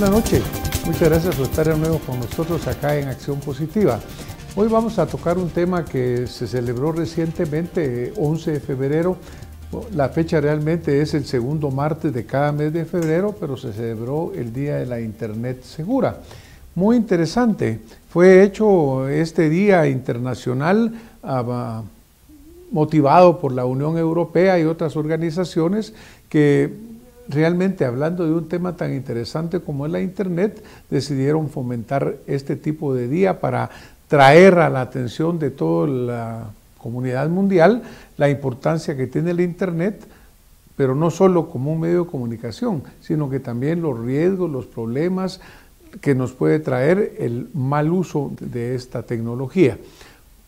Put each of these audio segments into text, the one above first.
buenas noches. Muchas gracias por estar de nuevo con nosotros acá en Acción Positiva. Hoy vamos a tocar un tema que se celebró recientemente, 11 de febrero. La fecha realmente es el segundo martes de cada mes de febrero, pero se celebró el Día de la Internet Segura. Muy interesante. Fue hecho este Día Internacional ah, motivado por la Unión Europea y otras organizaciones que realmente hablando de un tema tan interesante como es la Internet, decidieron fomentar este tipo de día para traer a la atención de toda la comunidad mundial la importancia que tiene el Internet, pero no solo como un medio de comunicación, sino que también los riesgos, los problemas que nos puede traer el mal uso de esta tecnología.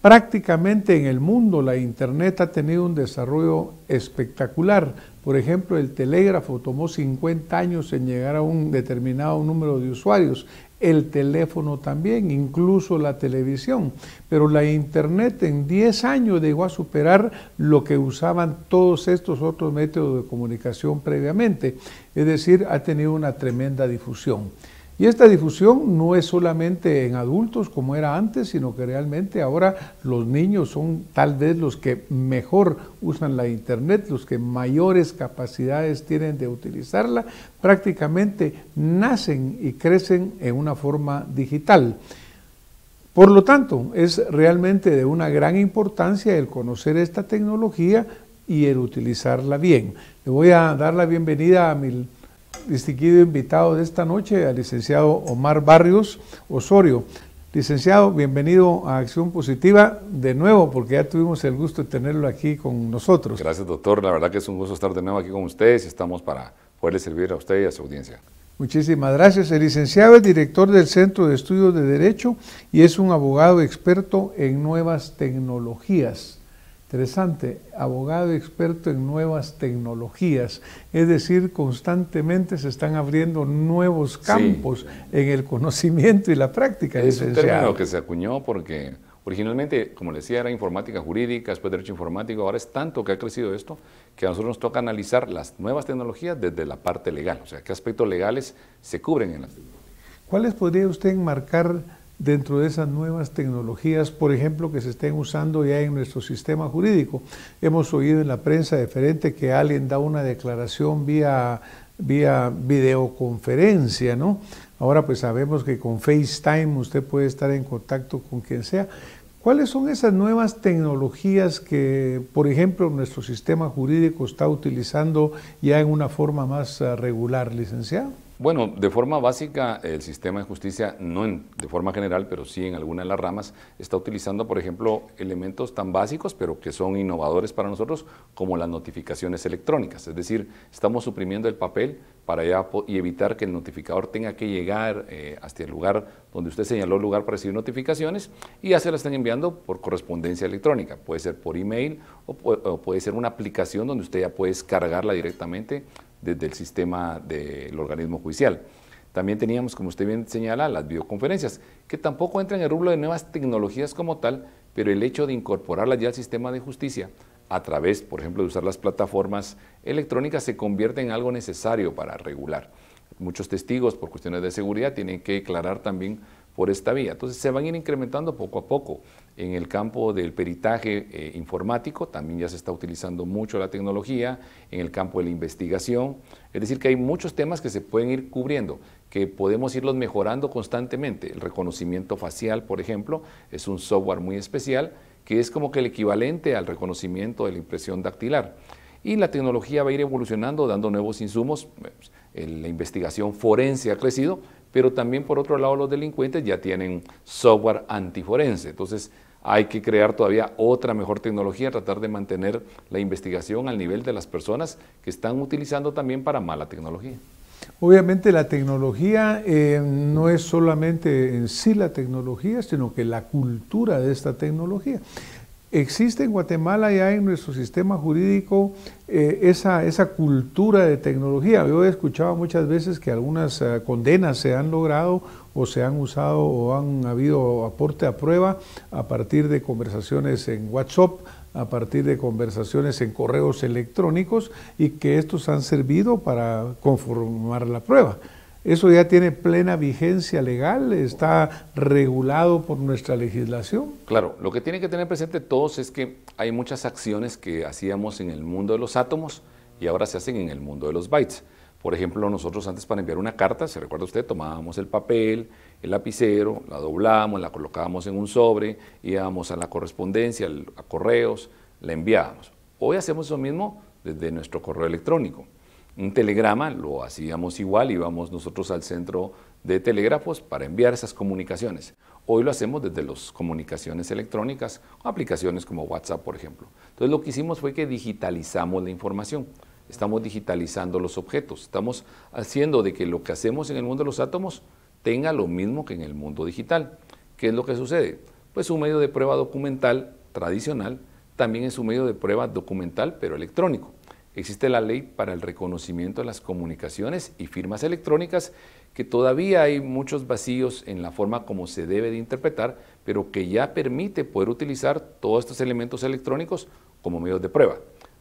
Prácticamente en el mundo la Internet ha tenido un desarrollo espectacular. Por ejemplo, el telégrafo tomó 50 años en llegar a un determinado número de usuarios. El teléfono también, incluso la televisión. Pero la Internet en 10 años llegó a superar lo que usaban todos estos otros métodos de comunicación previamente. Es decir, ha tenido una tremenda difusión. Y esta difusión no es solamente en adultos como era antes, sino que realmente ahora los niños son tal vez los que mejor usan la Internet, los que mayores capacidades tienen de utilizarla, prácticamente nacen y crecen en una forma digital. Por lo tanto, es realmente de una gran importancia el conocer esta tecnología y el utilizarla bien. Le voy a dar la bienvenida a mi distinguido invitado de esta noche, al licenciado Omar Barrios Osorio. Licenciado, bienvenido a Acción Positiva de nuevo, porque ya tuvimos el gusto de tenerlo aquí con nosotros. Gracias, doctor. La verdad que es un gusto estar de nuevo aquí con ustedes estamos para poderle servir a usted y a su audiencia. Muchísimas gracias. El licenciado es director del Centro de Estudios de Derecho y es un abogado experto en nuevas tecnologías. Interesante, abogado experto en nuevas tecnologías, es decir, constantemente se están abriendo nuevos campos en el conocimiento y la práctica. Es término que se acuñó porque originalmente, como le decía, era informática jurídica, después derecho informático, ahora es tanto que ha crecido esto que a nosotros nos toca analizar las nuevas tecnologías desde la parte legal, o sea, qué aspectos legales se cubren en las ¿Cuáles podría usted enmarcar? dentro de esas nuevas tecnologías, por ejemplo, que se estén usando ya en nuestro sistema jurídico. Hemos oído en la prensa diferente que alguien da una declaración vía, vía videoconferencia, ¿no? Ahora pues sabemos que con FaceTime usted puede estar en contacto con quien sea. ¿Cuáles son esas nuevas tecnologías que, por ejemplo, nuestro sistema jurídico está utilizando ya en una forma más eh, regular, licenciado? Bueno, de forma básica, el sistema de justicia, no de forma general, pero sí en alguna de las ramas, está utilizando, por ejemplo, elementos tan básicos, pero que son innovadores para nosotros, como las notificaciones electrónicas. Es decir, estamos suprimiendo el papel para y evitar que el notificador tenga que llegar eh, hasta el lugar donde usted señaló el lugar para recibir notificaciones y ya se la están enviando por correspondencia electrónica. Puede ser por email o, o puede ser una aplicación donde usted ya puede descargarla directamente desde el sistema del organismo judicial. También teníamos, como usted bien señala, las videoconferencias, que tampoco entran en el rubro de nuevas tecnologías como tal, pero el hecho de incorporarlas ya al sistema de justicia a través, por ejemplo, de usar las plataformas electrónicas se convierte en algo necesario para regular. Muchos testigos, por cuestiones de seguridad, tienen que declarar también por esta vía. Entonces se van a ir incrementando poco a poco. En el campo del peritaje eh, informático también ya se está utilizando mucho la tecnología, en el campo de la investigación. Es decir, que hay muchos temas que se pueden ir cubriendo, que podemos irlos mejorando constantemente. El reconocimiento facial, por ejemplo, es un software muy especial que es como que el equivalente al reconocimiento de la impresión dactilar y la tecnología va a ir evolucionando, dando nuevos insumos. La investigación forense ha crecido, pero también por otro lado los delincuentes ya tienen software antiforense. Entonces hay que crear todavía otra mejor tecnología, tratar de mantener la investigación al nivel de las personas que están utilizando también para mala tecnología. Obviamente la tecnología eh, no es solamente en sí la tecnología, sino que la cultura de esta tecnología. Existe en Guatemala ya en nuestro sistema jurídico eh, esa, cultura de tecnología. Yo he escuchado muchas veces que algunas eh, condenas se han logrado o se han usado o han habido aporte a prueba a partir de conversaciones en WhatsApp, a partir de conversaciones en correos electrónicos y que estos han servido para conformar la prueba. Eso ya tiene plena vigencia legal, está regulado por nuestra legislación. Claro, lo que tienen que tener presente todos es que hay muchas acciones que hacíamos en el mundo de los átomos y ahora se hacen en el mundo de los bytes. Por ejemplo, nosotros antes para enviar una carta, se recuerda usted, tomábamos el papel, el lapicero, la doblábamos, la colocábamos en un sobre, íbamos a la correspondencia, a correos, la enviábamos. Hoy hacemos eso mismo desde nuestro correo electrónico un telegrama, lo hacíamos igual, íbamos nosotros al centro de telégrafos para enviar esas comunicaciones. Hoy lo hacemos desde las comunicaciones electrónicas, aplicaciones como WhatsApp, por ejemplo. Entonces lo que hicimos fue que digitalizamos la información, estamos digitalizando los objetos, estamos haciendo de que lo que hacemos en el mundo de los átomos tenga lo mismo que en el mundo digital. ¿Qué es lo que sucede? Pues un medio de prueba documental tradicional también es un medio de prueba documental, pero electrónico. Existe la ley para el reconocimiento de las comunicaciones y firmas electrónicas, que todavía hay muchos vacíos en la forma como se debe de interpretar, pero que ya permite poder utilizar todos estos elementos electrónicos como medios de prueba.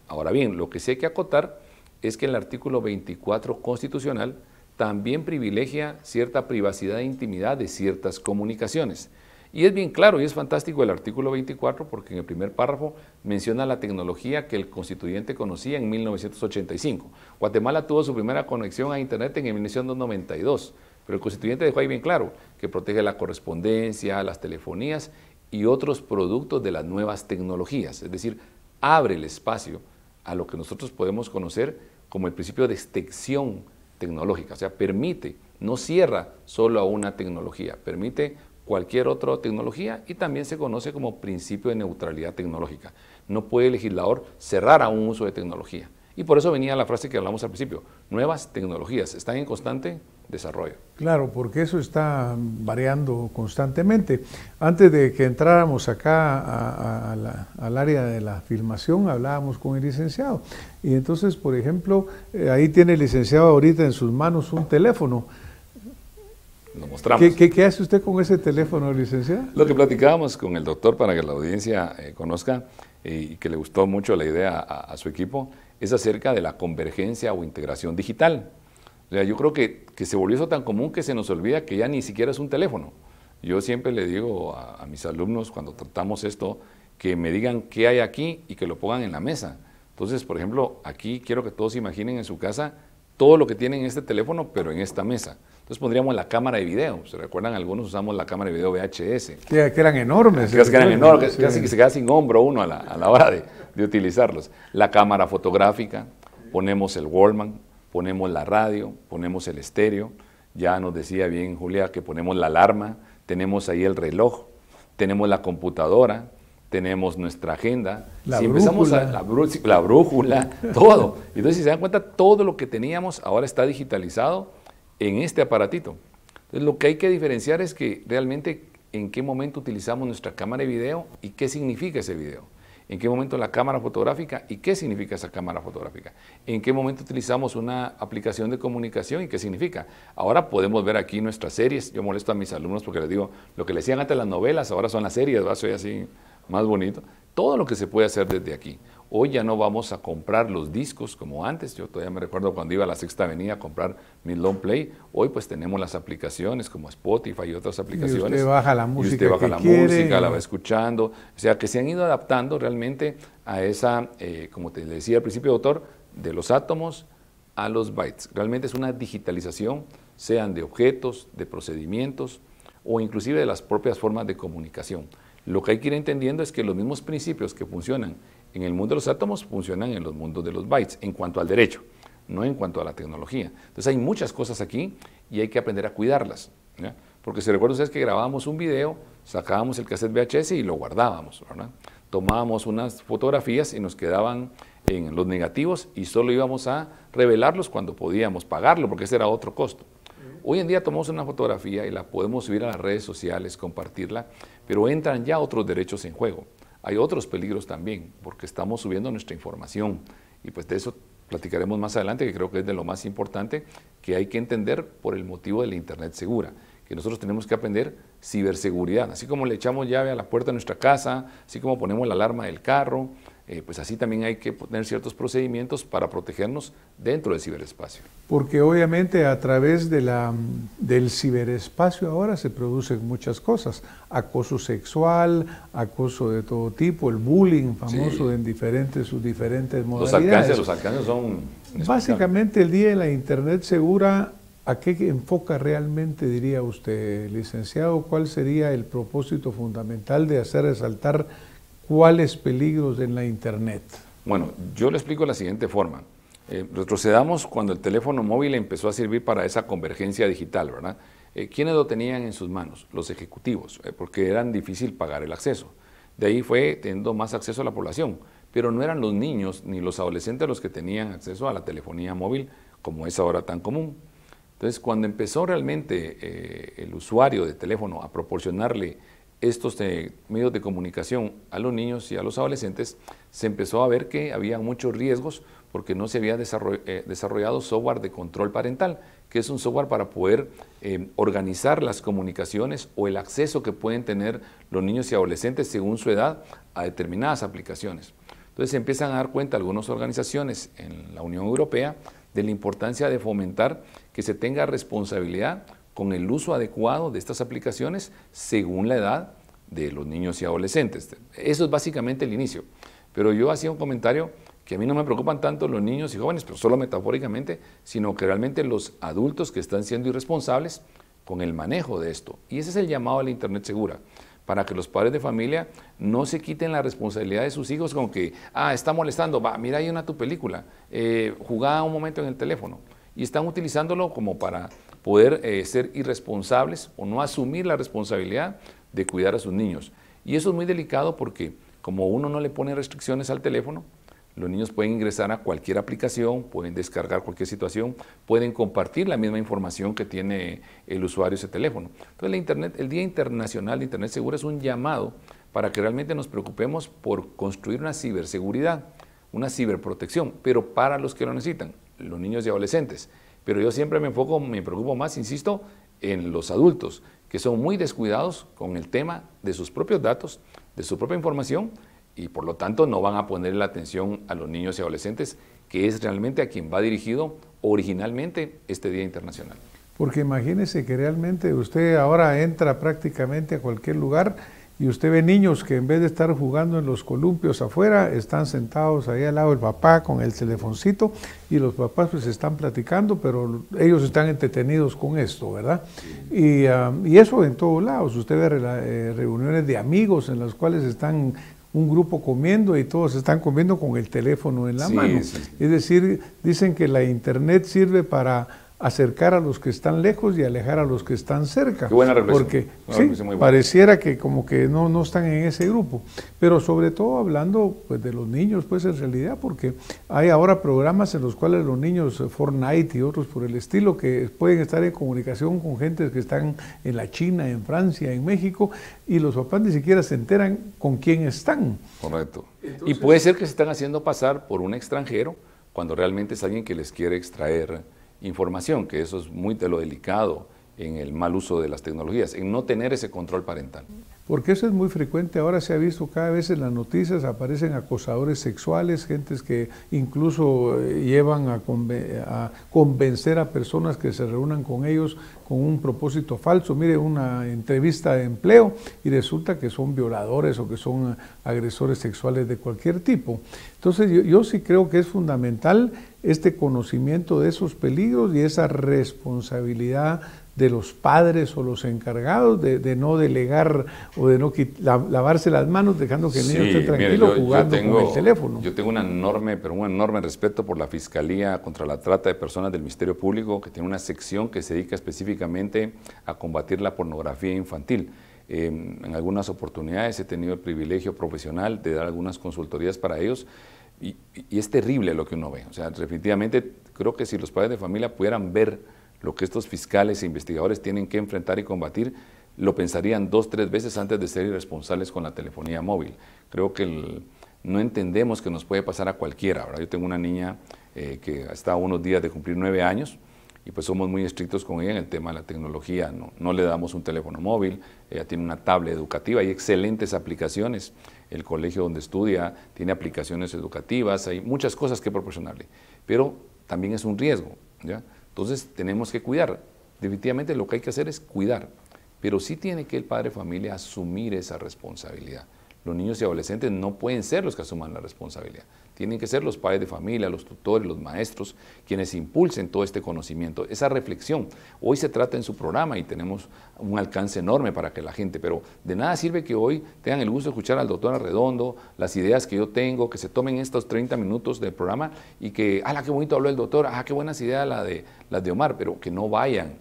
Ahora bien, lo que sí hay que acotar es que el artículo 24 constitucional también privilegia cierta privacidad e intimidad de ciertas comunicaciones. Y es bien claro y es fantástico el artículo 24 porque en el primer párrafo menciona la tecnología que el constituyente conocía en 1985. Guatemala tuvo su primera conexión a Internet en el 1992, pero el constituyente dejó ahí bien claro que protege la correspondencia, las telefonías y otros productos de las nuevas tecnologías. Es decir, abre el espacio a lo que nosotros podemos conocer como el principio de extensión tecnológica, o sea, permite, no cierra solo a una tecnología, permite cualquier otra tecnología y también se conoce como principio de neutralidad tecnológica. No puede el legislador cerrar a un uso de tecnología. Y por eso venía la frase que hablamos al principio, nuevas tecnologías están en constante desarrollo. Claro, porque eso está variando constantemente. Antes de que entráramos acá al área de la filmación, hablábamos con el licenciado. Y entonces, por ejemplo, eh, ahí tiene el licenciado ahorita en sus manos un teléfono ¿Qué, hace usted con ese teléfono, licenciado? Lo que platicábamos con el doctor para que la audiencia eh, conozca eh, y que le gustó mucho la idea a, su equipo es acerca de la convergencia o integración digital. yo creo que, que, se volvió eso tan común que se nos olvida que ya ni siquiera es un teléfono. Yo siempre le digo a, mis alumnos cuando tratamos esto que me digan qué hay aquí y que lo pongan en la mesa. Entonces, por ejemplo, aquí quiero que todos imaginen en su casa todo lo que tienen en este teléfono, pero en esta mesa. Entonces pondríamos la cámara de video. ¿Se recuerdan? Algunos usamos la cámara de video VHS. Que, eran enormes. Que, eran enormes, casi que se queda sin hombro uno a la, hora de, utilizarlos. La cámara fotográfica, ponemos el Wallman, ponemos la radio, ponemos el estéreo. Ya nos decía bien Julia que ponemos la alarma, tenemos ahí el reloj, tenemos la computadora, tenemos nuestra agenda. La brújula. la, la brújula, todo. Entonces, si se dan cuenta, todo lo que teníamos ahora está digitalizado en este aparatito. Entonces, lo que hay que diferenciar es que realmente en qué momento utilizamos nuestra cámara de video y qué significa ese video. En qué momento la cámara fotográfica y qué significa esa cámara fotográfica. En qué momento utilizamos una aplicación de comunicación y qué significa. Ahora podemos ver aquí nuestras series. Yo molesto a mis alumnos porque les digo, lo que le decían antes las novelas, ahora son las series, a ser así más bonito. Todo lo que se puede hacer desde aquí. Hoy ya no vamos a comprar los discos como antes. Yo todavía me recuerdo cuando iba a la Sexta Avenida a comprar mi long play. Hoy pues tenemos las aplicaciones como Spotify y otras aplicaciones. Y usted baja la música. Y usted baja la música, la va escuchando. O sea que se han ido adaptando realmente a esa, eh, como te decía al principio, doctor, de los átomos a los bytes. Realmente es una digitalización, sean de objetos, de procedimientos o inclusive de las propias formas de comunicación. Lo que hay que ir entendiendo es que los mismos principios que funcionan en el mundo de los átomos funcionan en los mundos de los bytes, en cuanto al derecho, no en cuanto a la tecnología. Entonces hay muchas cosas aquí y hay que aprender a cuidarlas. Porque si recuerdan ustedes que grabábamos un video, sacábamos el cassette VHS y lo guardábamos, Tomábamos unas fotografías y nos quedaban en los negativos y solo íbamos a revelarlos cuando podíamos pagarlo, porque ese era otro costo. Hoy en día tomamos una fotografía y la podemos subir a las redes sociales, compartirla, pero entran ya otros derechos en juego. Hay otros peligros también, porque estamos subiendo nuestra información y pues de eso platicaremos más adelante, que creo que es de lo más importante que hay que entender por el motivo de la Internet segura, que nosotros tenemos que aprender ciberseguridad, así como le echamos llave a la puerta de nuestra casa, así como ponemos la alarma del carro, eh, pues así también hay que tener ciertos procedimientos para protegernos dentro del ciberespacio. Porque obviamente a través del ciberespacio ahora se producen muchas cosas, acoso sexual, acoso de todo tipo, el bullying famoso en diferentes, sus diferentes modalidades. Los alcances, los alcances son... Básicamente el día de la Internet segura ¿A qué enfoca realmente, diría usted, licenciado? ¿Cuál sería el propósito fundamental de hacer resaltar ¿Cuáles peligros en la Internet? Bueno, yo lo explico de la siguiente forma. Eh, retrocedamos cuando el teléfono móvil empezó a servir para esa convergencia digital, ¿verdad? Eh, ¿Quiénes lo tenían en sus manos? Los ejecutivos, eh, porque era difícil pagar el acceso. De ahí fue teniendo más acceso a la población, pero no eran los niños ni los adolescentes los que tenían acceso a la telefonía móvil como es ahora tan común. Entonces, cuando empezó realmente eh, el usuario de teléfono a proporcionarle estos medios de comunicación a los niños y a los adolescentes, se empezó a ver que había muchos riesgos porque no se había eh, desarrollado software de control parental, que es un software para poder eh, organizar las comunicaciones o el acceso que pueden tener los niños y adolescentes según su edad a determinadas aplicaciones. Entonces se empiezan a dar cuenta algunas organizaciones en la Unión Europea de la importancia de fomentar que se tenga responsabilidad con el uso adecuado de estas aplicaciones según la edad de los niños y adolescentes. Eso es básicamente el inicio. Pero yo hacía un comentario que a mí no me preocupan tanto los niños y jóvenes, pero solo metafóricamente, sino que realmente los adultos que están siendo irresponsables con el manejo de esto. Y ese es el llamado a la Internet segura, para que los padres de familia no se quiten la responsabilidad de sus hijos con que, ah, está molestando, va, mira ahí una tu película, eh, jugada un momento en el teléfono y están utilizándolo como para poder eh, ser irresponsables o no asumir la responsabilidad de cuidar a sus niños. Y eso es muy delicado porque como uno no le pone restricciones al teléfono, los niños pueden ingresar a cualquier aplicación, pueden descargar cualquier situación, pueden compartir la misma información que tiene el usuario ese teléfono. Entonces, el, el Día Internacional de Internet Seguro es un llamado para que realmente nos preocupemos por construir una ciberseguridad, una ciberprotección, pero para los que lo necesitan los niños y adolescentes. Pero yo siempre me enfoco, me preocupo más, insisto, en los adultos, que son muy descuidados con el tema de sus propios datos, de su propia información, y por lo tanto no van a poner la atención a los niños y adolescentes, que es realmente a quien va dirigido originalmente este Día Internacional. Porque imagínese que realmente usted ahora entra prácticamente a cualquier lugar y usted ve niños que en vez de estar jugando en los columpios afuera, están sentados ahí al lado del papá con el telefoncito y los papás pues están platicando, pero ellos están entretenidos con esto, ¿verdad? Y, um, y eso en todos lados. Usted ve eh, reuniones de amigos en las cuales están un grupo comiendo y todos están comiendo con el teléfono en la mano. Es decir, dicen que la internet sirve para acercar a los que están lejos y alejar a los que están cerca. Qué buena reflexión. Porque pareciera que como que no, no están en ese grupo. Pero sobre todo hablando pues, de los niños, pues en realidad, porque hay ahora programas en los cuales los niños, eh, Fortnite y otros por el estilo, que pueden estar en comunicación con gente que están en la China, en Francia, en México, y los papás ni siquiera se enteran con quién están. Correcto. y puede ser que se están haciendo pasar por un extranjero cuando realmente es alguien que les quiere extraer información, que eso es muy de lo delicado en el mal uso de las tecnologías, en no tener ese control parental porque eso es muy frecuente. Ahora se ha visto cada vez en las noticias aparecen acosadores sexuales, gentes que incluso eh, llevan a, convencer a personas que se reúnan con ellos con un propósito falso. Mire, una entrevista de empleo y resulta que son violadores o que son agresores sexuales de cualquier tipo. Entonces yo, yo sí creo que es fundamental este conocimiento de esos peligros y esa responsabilidad de los padres o los encargados de, no delegar o de no lavarse las manos dejando que el niño esté tranquilo jugando con el teléfono. Yo tengo un enorme, pero un enorme respeto por la Fiscalía contra la Trata de Personas del Ministerio Público, que tiene una sección que se dedica específicamente a combatir la pornografía infantil. Eh, en algunas oportunidades he tenido el privilegio profesional de dar algunas consultorías para ellos y, es terrible lo que uno ve. O sea, definitivamente creo que si los padres de familia pudieran ver lo que estos fiscales e investigadores tienen que enfrentar y combatir, lo pensarían dos, tres veces antes de ser irresponsables con la telefonía móvil. Creo que no entendemos que nos puede pasar a cualquiera. ¿verdad? Yo tengo una niña eh, que está a unos días de cumplir nueve años y pues somos muy estrictos con ella en el tema de la tecnología. No, le damos un teléfono móvil, ella tiene una tablet educativa, y excelentes aplicaciones. El colegio donde estudia tiene aplicaciones educativas, hay muchas cosas que proporcionarle, pero también es un riesgo. ¿ya? Entonces tenemos que cuidar. Definitivamente lo que hay que hacer es cuidar. Pero sí tiene que el padre familia asumir esa responsabilidad. Los niños y adolescentes no pueden ser los que asuman la responsabilidad. Tienen que ser los padres de familia, los tutores, los maestros, quienes impulsen todo este conocimiento, esa reflexión. Hoy se trata en su programa y tenemos un alcance enorme para que la gente, pero de nada sirve que hoy tengan el gusto de escuchar al doctor Arredondo, las ideas que yo tengo, que se tomen estos 30 minutos del programa y que, ah, qué bonito habló el doctor, ah, qué buenas ideas la de, las de Omar, pero que no vayan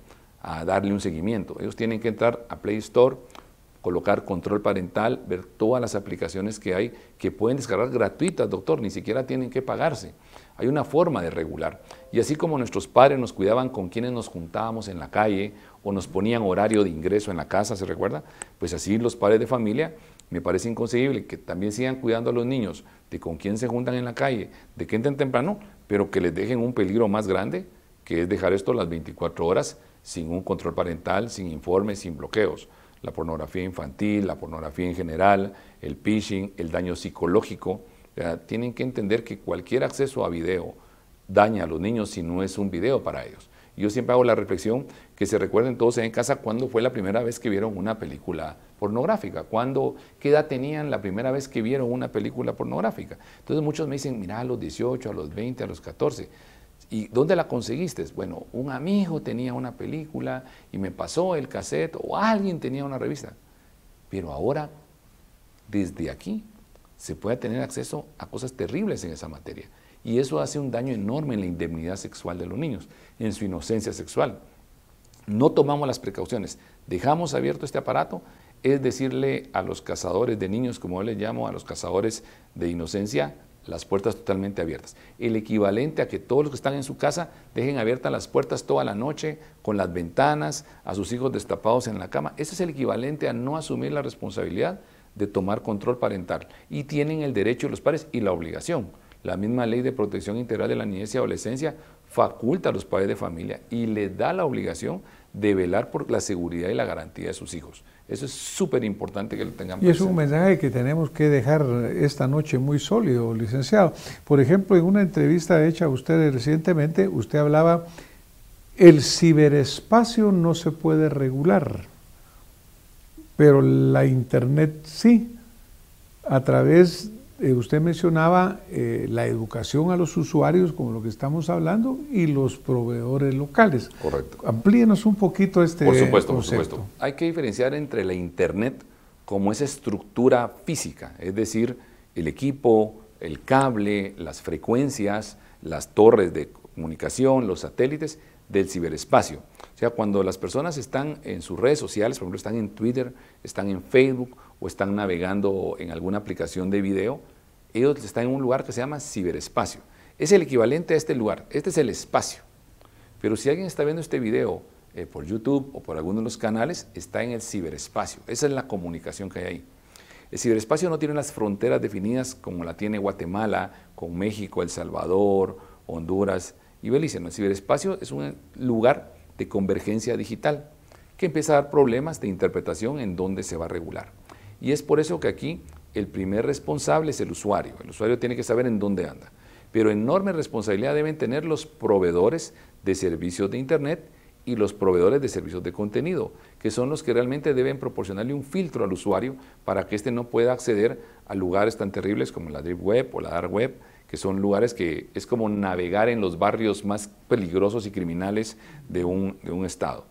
a darle un seguimiento. Ellos tienen que entrar a Play Store, colocar control parental, ver todas las aplicaciones que hay que pueden descargar gratuitas, doctor, ni siquiera tienen que pagarse. Hay una forma de regular. Y así como nuestros padres nos cuidaban con quienes nos juntábamos en la calle o nos ponían horario de ingreso en la casa, ¿se recuerda? Pues así los padres de familia, me parece inconcebible que también sigan cuidando a los niños de con quién se juntan en la calle, de qué entran temprano, pero que les dejen un peligro más grande, que es dejar esto las 24 horas sin un control parental, sin informes, sin bloqueos la pornografía infantil, la pornografía en general, el phishing, el daño psicológico. tienen que entender que cualquier acceso a video daña a los niños si no es un video para ellos. Yo siempre hago la reflexión que se recuerden todos en casa cuándo fue la primera vez que vieron una película pornográfica, cuándo, qué edad tenían la primera vez que vieron una película pornográfica. Entonces muchos me dicen, mira, a los 18, a los 20, a los 14. ¿Y dónde la conseguiste? Bueno, un amigo tenía una película y me pasó el cassette o alguien tenía una revista. Pero ahora, desde aquí, se puede tener acceso a cosas terribles en esa materia. Y eso hace un daño enorme en la indemnidad sexual de los niños, en su inocencia sexual. No tomamos las precauciones. Dejamos abierto este aparato, es decirle a los cazadores de niños, como yo les llamo, a los cazadores de inocencia, las puertas totalmente abiertas. El equivalente a que todos los que están en su casa dejen abiertas las puertas toda la noche, con las ventanas, a sus hijos destapados en la cama. Ese es el equivalente a no asumir la responsabilidad de tomar control parental. Y tienen el derecho los padres y la obligación. La misma ley de protección integral de la niñez y adolescencia faculta a los padres de familia y les da la obligación de velar por la seguridad y la garantía de sus hijos. Eso es súper importante que lo tengamos. Y es un mensaje que tenemos que dejar esta noche muy sólido, licenciado. Por ejemplo, en una entrevista hecha a usted recientemente, usted hablaba, el ciberespacio no se puede regular, pero la Internet sí, a través eh, usted mencionaba eh, la educación a los usuarios, como lo que estamos hablando, y los proveedores locales. Correcto. Amplíenos un poquito este Por supuesto, por supuesto. Hay que diferenciar entre la Internet como esa estructura física, es decir, el equipo, el cable, las frecuencias, las torres de comunicación, los satélites del ciberespacio. O sea, cuando las personas están en sus redes sociales, por ejemplo, están en Twitter, están en Facebook o están navegando en alguna aplicación de video, ellos están en un lugar que se llama ciberespacio. Es el equivalente a este lugar, este es el espacio. Pero si alguien está viendo este video eh, por YouTube o por alguno de los canales, está en el ciberespacio. Esa es la comunicación que hay ahí. El ciberespacio no tiene las fronteras definidas como la tiene Guatemala, con México, El Salvador, Honduras y Belice. No, el ciberespacio es un lugar de convergencia digital que empieza a dar problemas de interpretación en dónde se va a regular. Y es por eso que aquí el primer responsable es el usuario. El usuario tiene que saber en dónde anda. Pero enorme responsabilidad deben tener los proveedores de servicios de Internet y los proveedores de servicios de contenido, que son los que realmente deben proporcionarle un filtro al usuario para que éste no pueda acceder a lugares tan terribles como la Deep Web o la Dark Web, que son lugares que es como navegar en los barrios más peligrosos y criminales de un, Estado.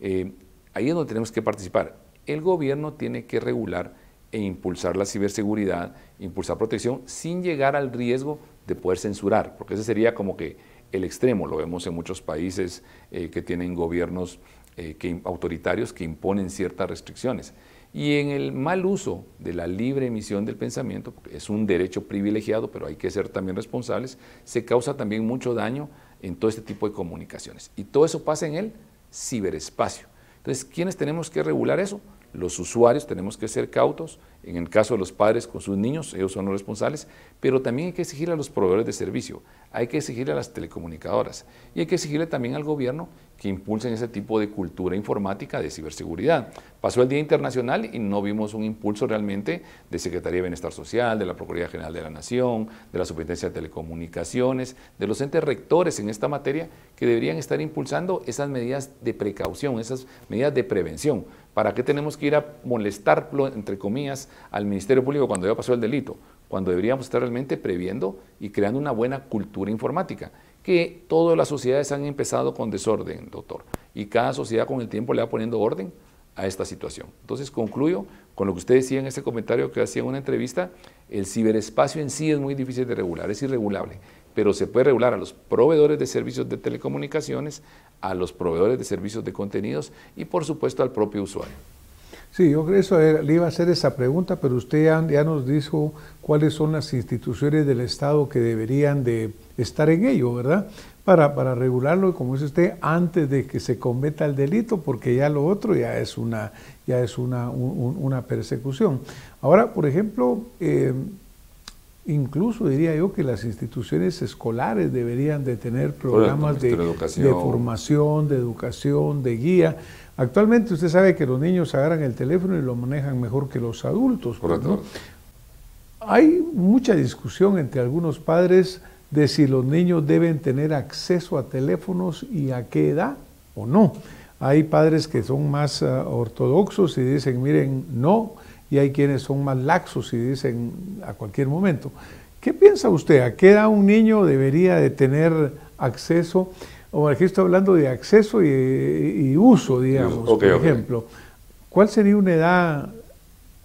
Eh, ahí es donde tenemos que participar. El gobierno tiene que regular e impulsar la ciberseguridad, impulsar protección sin llegar al riesgo de poder censurar, porque ese sería como que el extremo, lo vemos en muchos países eh, que tienen gobiernos eh, autoritarios que imponen ciertas restricciones. Y en el mal uso de la libre emisión del pensamiento, porque es un derecho privilegiado, pero hay que ser también responsables, se causa también mucho daño en todo este tipo de comunicaciones. Y todo eso pasa en el ciberespacio. Entonces, ¿quiénes tenemos que regular eso? Los usuarios tenemos que ser cautos, en el caso de los padres con sus niños, ellos son los responsables, pero también hay que exigirle a los proveedores de servicio, hay que exigirle a las telecomunicadoras y hay que exigirle también al gobierno que impulsen ese tipo de cultura informática de ciberseguridad. Pasó el Día Internacional y no vimos un impulso realmente de Secretaría de Bienestar Social, de la Procuraduría General de la Nación, de la Superintendencia de Telecomunicaciones, de los entes rectores en esta materia que deberían estar impulsando esas medidas de precaución, esas medidas de prevención. ¿Para qué tenemos que ir a molestar, entre comillas, al Ministerio Público cuando ya pasó el delito? Cuando deberíamos estar realmente previendo y creando una buena cultura informática, que todas las sociedades han empezado con desorden, doctor, y cada sociedad con el tiempo le va poniendo orden a esta situación. Entonces concluyo con lo que usted decía en ese comentario que hacía en una entrevista, el ciberespacio en sí es muy difícil de regular, es irregulable pero se puede regular a los proveedores de servicios de telecomunicaciones, a los proveedores de servicios de contenidos y por supuesto al propio usuario. Sí, yo eso le iba a hacer esa pregunta, pero usted ya, nos dijo cuáles son las instituciones del Estado que deberían de estar en ello, ¿verdad? Para, para regularlo, como dice usted, antes de que se cometa el delito, porque ya lo otro ya es una, ya es una, una persecución. Ahora, por ejemplo, eh, Incluso diría yo que las instituciones escolares deberían de tener programas de, formación, de educación, de guía. Actualmente usted sabe que los niños agarran el teléfono y lo manejan mejor que los adultos. Pues, ¿no? Hay mucha discusión entre algunos padres de si los niños deben tener acceso a teléfonos y a qué edad o no. Hay padres que son más ah, ortodoxos y dicen, miren, no, y hay quienes son más laxos y dicen a cualquier momento. ¿Qué piensa usted? ¿A qué edad un niño debería de tener acceso? O aquí estoy hablando de acceso y, uso, digamos, por ejemplo. ¿Cuál sería una edad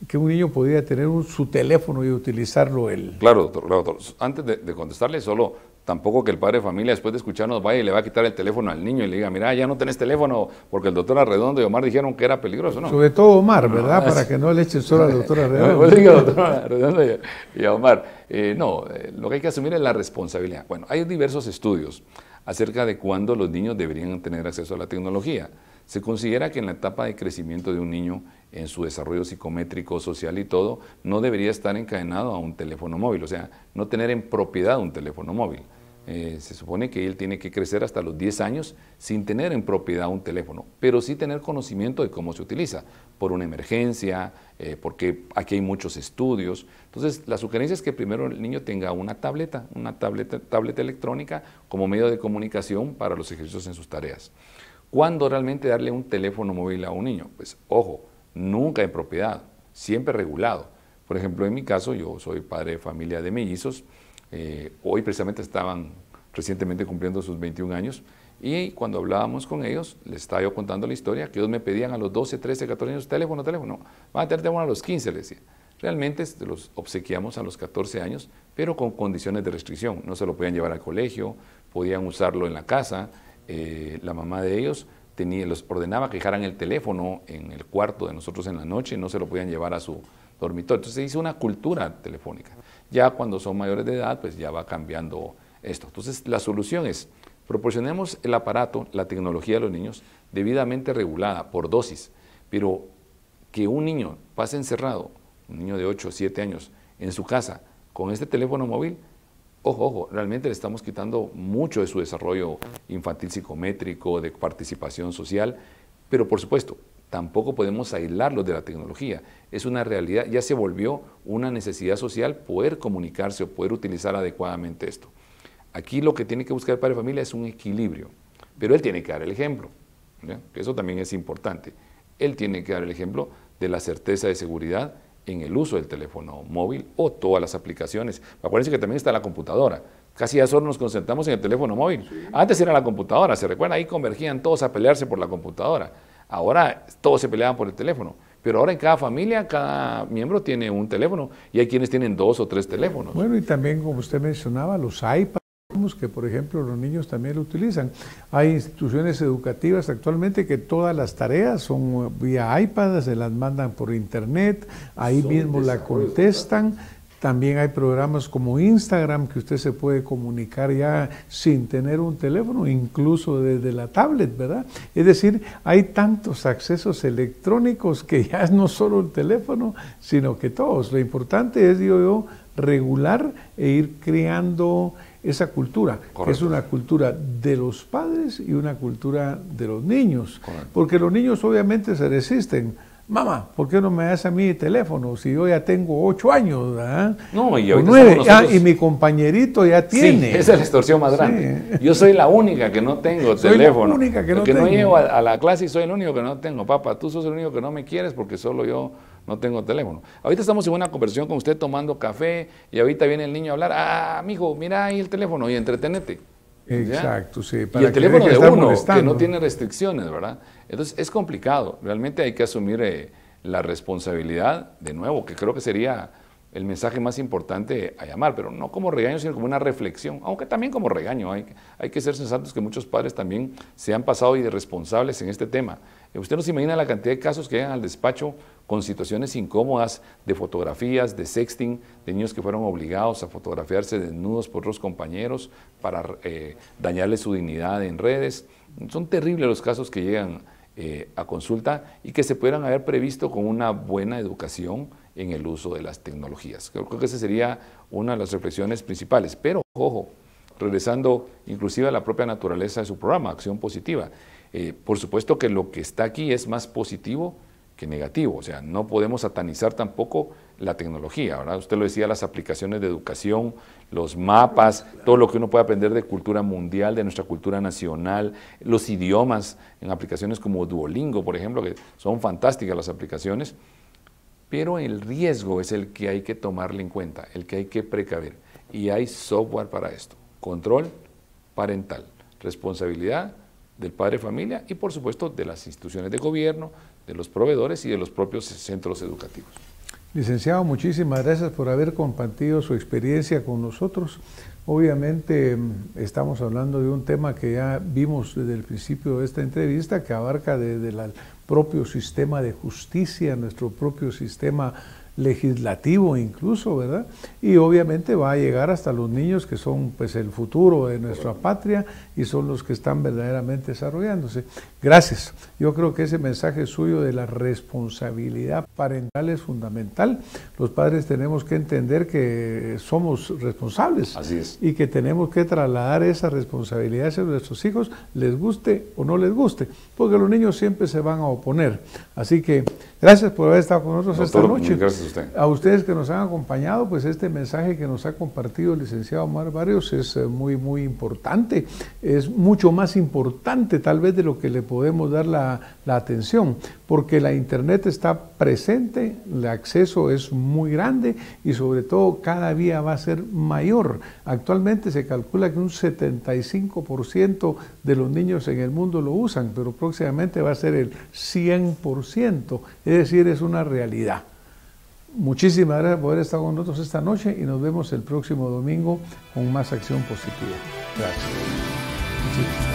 que un niño podría tener su teléfono y utilizarlo él? Claro, doctor. Antes de contestarle, solo Tampoco que el padre de familia después de escucharnos vaya y le va a quitar el teléfono al niño y le diga, mira, ya no tenés teléfono porque el doctor Arredondo y Omar dijeron que era peligroso, ¿no? Sobre todo Omar, ¿verdad? Ah, Para que no le echen solo al doctor Arredondo. Eh, no, y, Omar. no, lo que hay que asumir es la responsabilidad. Bueno, hay diversos estudios acerca de cuándo los niños deberían tener acceso a la tecnología. Se considera que en la etapa de crecimiento de un niño, en su desarrollo psicométrico, social y todo, no debería estar encadenado a un teléfono móvil, o sea, no tener en propiedad un teléfono móvil. Eh, se supone que él tiene que crecer hasta los 10 años sin tener en propiedad un teléfono, pero sí tener conocimiento de cómo se utiliza, por una emergencia, eh, porque aquí hay muchos estudios. Entonces, la sugerencia es que primero el niño tenga una tableta, una tableta, tableta electrónica como medio de comunicación para los ejercicios en sus tareas. ¿Cuándo realmente darle un teléfono móvil a un niño? Pues ojo, nunca en propiedad, siempre regulado. Por ejemplo, en mi caso, yo soy padre de familia de mellizos, eh, hoy precisamente estaban recientemente cumpliendo sus 21 años y cuando hablábamos con ellos, les estaba yo contando la historia, que ellos me pedían a los 12, 13, 14 años, teléfono, teléfono, van a tener teléfono a los 15, les decía. Realmente los obsequiamos a los 14 años, pero con condiciones de restricción. No se lo podían llevar al colegio, podían usarlo en la casa. Eh, la mamá de ellos tenía, los ordenaba que dejaran el teléfono en el cuarto de nosotros en la noche, no se lo podían llevar a su dormitorio. Entonces se hizo una cultura telefónica. Ya cuando son mayores de edad, pues ya va cambiando esto. Entonces, la solución es, proporcionemos el aparato, la tecnología a los niños, debidamente regulada por dosis, pero que un niño pase encerrado, un niño de 8 o 7 años, en su casa con este teléfono móvil, ojo, ojo, realmente le estamos quitando mucho de su desarrollo infantil psicométrico, de participación social, pero por supuesto, tampoco podemos aislarlos de la tecnología. Es una realidad, ya se volvió una necesidad social poder comunicarse o poder utilizar adecuadamente esto. Aquí lo que tiene que buscar el padre y familia es un equilibrio, pero él tiene que dar el ejemplo, eso también es importante. Él tiene que dar el ejemplo de la certeza de seguridad en el uso del teléfono móvil o todas las aplicaciones. Acuérdense que también está la computadora. Casi ya solo nos concentramos en el teléfono móvil. Antes era la computadora, ¿se recuerda? Ahí convergían todos a pelearse por la computadora Ahora todos se peleaban por el teléfono. Pero ahora en cada familia, cada miembro tiene un teléfono y hay quienes tienen dos o tres teléfonos. Bueno, y también, como usted mencionaba, los iPads que por ejemplo los niños también lo utilizan. Hay instituciones educativas actualmente que todas las tareas son eh, vía iPad, se las mandan por internet, ahí mismo la contestan. También hay programas como Instagram que usted se puede comunicar ya sin tener un teléfono, incluso desde la tablet, ¿verdad? Es decir, hay tantos accesos electrónicos que ya no solo el teléfono, sino que todos. Lo importante es, digo yo, regular e ir creando esa cultura, que es una cultura de los padres y una cultura de los niños, porque los niños obviamente se resisten Mamá, ¿por qué no me das a mí teléfono si yo ya tengo ocho años? No, y ahorita nueve. Ah, y mi compañerito ya tiene. esa es la extorsión más grande. Yo soy la única que no tengo soy teléfono. La única que no porque llego a, la clase y soy el único que no tengo. Papá, tú sos el único que no me quieres porque solo yo no tengo teléfono. Ahorita estamos en una conversación con usted tomando café y ahorita viene el niño a hablar. Ah, mijo, mira ahí el teléfono y entretenete. Exacto, sí. Para y el teléfono de uno, que no tiene restricciones, ¿verdad? Entonces es complicado. Realmente hay que asumir eh, la responsabilidad, de nuevo, que creo que sería el mensaje más importante a llamar, pero no como regaño, sino como una reflexión, aunque también como regaño. Hay, hay que ser sensatos que muchos padres también se han pasado irresponsables en este tema. Eh, usted no se imagina la cantidad de casos que llegan al despacho con situaciones incómodas de fotografías, de sexting, de niños que fueron obligados a fotografiarse desnudos por otros compañeros para eh, dañarles su dignidad en redes. Son terribles los casos que llegan eh, a consulta y que se pudieran haber previsto con una buena educación en el uso de las tecnologías. Creo que esa sería una de las reflexiones principales. Pero, ojo, regresando inclusive a la propia naturaleza de su programa, Acción Positiva, eh, por supuesto que lo que está aquí es más positivo negativo. O sea, no podemos satanizar tampoco la tecnología, ¿verdad? Usted lo decía, las aplicaciones de educación, los mapas, todo lo que uno puede aprender de cultura mundial, de nuestra cultura nacional, los idiomas en aplicaciones como Duolingo, por ejemplo, que son fantásticas las aplicaciones, pero el riesgo es el que hay que tomarle en cuenta, el que hay que precaver. Y hay software para esto, control parental, responsabilidad del padre familia y por supuesto de las instituciones de gobierno, de los proveedores y de los propios centros educativos. Licenciado, muchísimas gracias por haber compartido su experiencia con nosotros. Obviamente mm, estamos hablando de un tema que ya vimos desde el principio de esta entrevista, que abarca desde el propio sistema de justicia, nuestro propio sistema legislativo incluso, ¿verdad? Y obviamente va a llegar hasta los niños que son pues el futuro de nuestra patria y son los que están verdaderamente desarrollándose. Gracias. Yo creo que ese mensaje suyo de la responsabilidad parental es fundamental. Los padres tenemos que entender que somos responsables Así es. y que tenemos que trasladar esa responsabilidad ...a nuestros hijos, les guste o no les guste, porque los niños siempre se van a oponer. Así que gracias por haber estado con nosotros esta noche. Gracias a, a ustedes que nos han acompañado, pues este mensaje que nos ha compartido el licenciado Omar Barrios es eh, muy, muy importante es mucho más importante tal vez de lo que le podemos dar la, atención, porque la Internet está presente, el acceso es muy grande y sobre todo cada día va a ser mayor. Actualmente se calcula que un 75% de los niños en el mundo lo usan, pero próximamente va a ser el 100%, es decir, es una realidad. Muchísimas gracias por haber estado con nosotros esta noche y nos vemos el próximo domingo con más acción positiva. Gracias. 嗯。